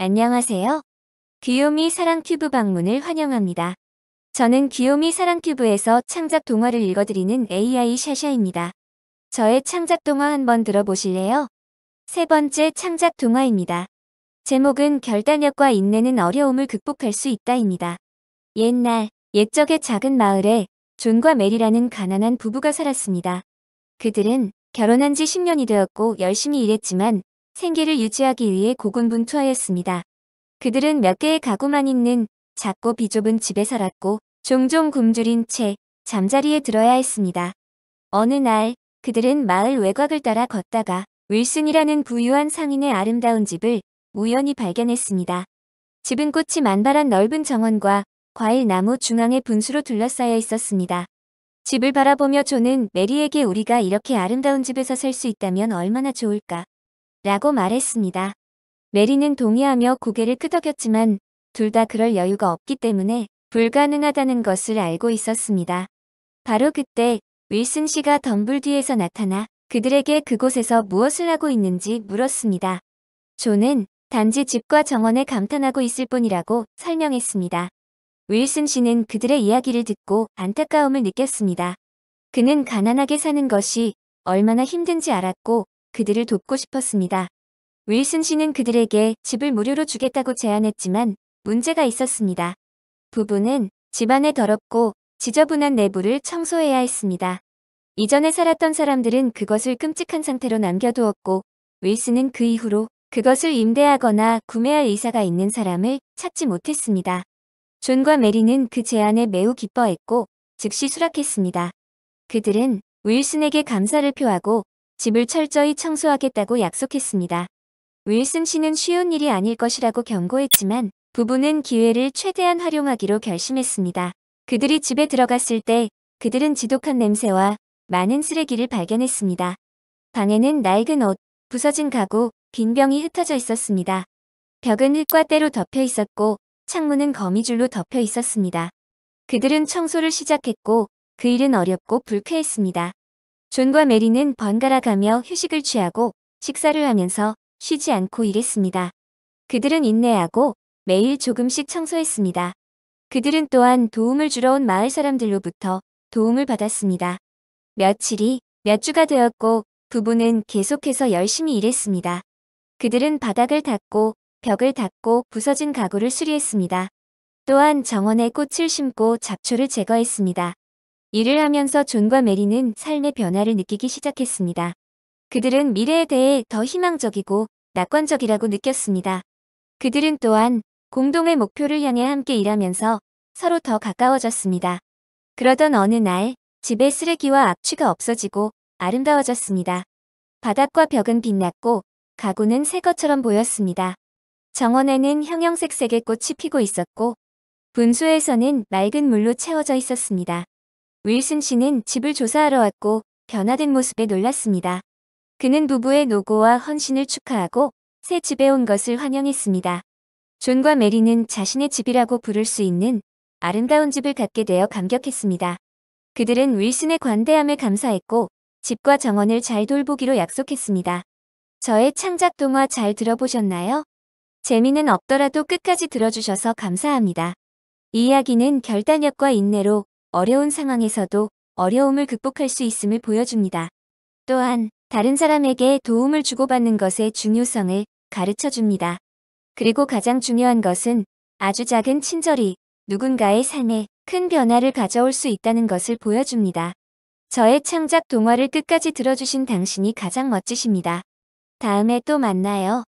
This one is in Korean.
안녕하세요. 귀요미 사랑큐브 방문을 환영합니다. 저는 귀요미 사랑큐브에서 창작 동화를 읽어드리는 AI 샤샤입니다. 저의 창작 동화 한번 들어보실래요? 세 번째 창작 동화입니다. 제목은 결단력과 인내는 어려움을 극복할 수 있다입니다. 옛날, 옛적의 작은 마을에 존과 메리라는 가난한 부부가 살았습니다. 그들은 결혼한 지 10년이 되었고 열심히 일했지만 생계를 유지하기 위해 고군분투하였습니다. 그들은 몇 개의 가구만 있는 작고 비좁은 집에 살았고 종종 굶주린 채 잠자리에 들어야 했습니다. 어느 날 그들은 마을 외곽을 따라 걷다가 윌슨이라는 부유한 상인의 아름다운 집을 우연히 발견했습니다. 집은 꽃이 만발한 넓은 정원과 과일나무 중앙의 분수로 둘러싸여 있었습니다. 집을 바라보며 조는 메리에게 우리가 이렇게 아름다운 집에서 살 수 있다면 얼마나 좋을까 라고 말했습니다. 메리는 동의하며 고개를 끄덕였지만 둘 다 그럴 여유가 없기 때문에 불가능하다는 것을 알고 있었습니다. 바로 그때 윌슨 씨가 덤불 뒤에서 나타나 그들에게 그곳에서 무엇을 하고 있는지 물었습니다. 존은 단지 집과 정원에 감탄하고 있을 뿐이라고 설명했습니다. 윌슨 씨는 그들의 이야기를 듣고 안타까움을 느꼈습니다. 그는 가난하게 사는 것이 얼마나 힘든지 알았고 그들을 돕고 싶었습니다. 윌슨 씨는 그들에게 집을 무료로 주겠다고 제안했지만 문제가 있었습니다. 부부는 집안에 더럽고 지저분한 내부를 청소해야 했습니다. 이전에 살았던 사람들은 그것을 끔찍한 상태로 남겨두었고 윌슨은 그 이후로 그것을 임대하거나 구매할 의사가 있는 사람을 찾지 못했습니다. 존과 메리는 그 제안에 매우 기뻐했고 즉시 수락했습니다. 그들은 윌슨에게 감사를 표하고 집을 철저히 청소하겠다고 약속했습니다. 윌슨 씨는 쉬운 일이 아닐 것이라고 경고했지만 부부는 기회를 최대한 활용하기로 결심했습니다. 그들이 집에 들어갔을 때 그들은 지독한 냄새와 많은 쓰레기를 발견했습니다. 방에는 낡은 옷, 부서진 가구, 빈 병이 흩어져 있었습니다. 벽은 흙과 때로 덮여 있었고 창문은 거미줄로 덮여 있었습니다. 그들은 청소를 시작했고 그 일은 어렵고 불쾌했습니다. 존과 메리는 번갈아 가며 휴식을 취하고 식사를 하면서 쉬지 않고 일했습니다. 그들은 인내하고 매일 조금씩 청소했습니다. 그들은 또한 도움을 주러 온 마을 사람들로부터 도움을 받았습니다. 며칠이 몇 주가 되었고 부부는 계속해서 열심히 일했습니다. 그들은 바닥을 닦고 벽을 닦고 부서진 가구를 수리했습니다. 또한 정원에 꽃을 심고 잡초를 제거했습니다. 일을 하면서 존과 메리는 삶의 변화를 느끼기 시작했습니다. 그들은 미래에 대해 더 희망적이고 낙관적이라고 느꼈습니다. 그들은 또한 공동의 목표를 향해 함께 일하면서 서로 더 가까워졌습니다. 그러던 어느 날 집에 쓰레기와 악취가 없어지고 아름다워졌습니다. 바닥과 벽은 빛났고 가구는 새 것처럼 보였습니다. 정원에는 형형색색의 꽃이 피고 있었고 분수에서는 맑은 물로 채워져 있었습니다. 윌슨 씨는 집을 조사하러 왔고 변화된 모습에 놀랐습니다. 그는 부부의 노고와 헌신을 축하하고 새 집에 온 것을 환영했습니다. 존과 메리는 자신의 집이라고 부를 수 있는 아름다운 집을 갖게 되어 감격했습니다. 그들은 윌슨의 관대함에 감사했고 집과 정원을 잘 돌보기로 약속했습니다. 저의 창작 동화 잘 들어보셨나요? 재미는 없더라도 끝까지 들어주셔서 감사합니다. 이 이야기는 결단력과 인내로 어려운 상황에서도 어려움을 극복할 수 있음을 보여줍니다. 또한 다른 사람에게 도움을 주고받는 것의 중요성을 가르쳐 줍니다. 그리고 가장 중요한 것은 아주 작은 친절이 누군가의 삶에 큰 변화를 가져올 수 있다는 것을 보여줍니다. 저의 창작 동화를 끝까지 들어주신 당신이 가장 멋지십니다. 다음에 또 만나요.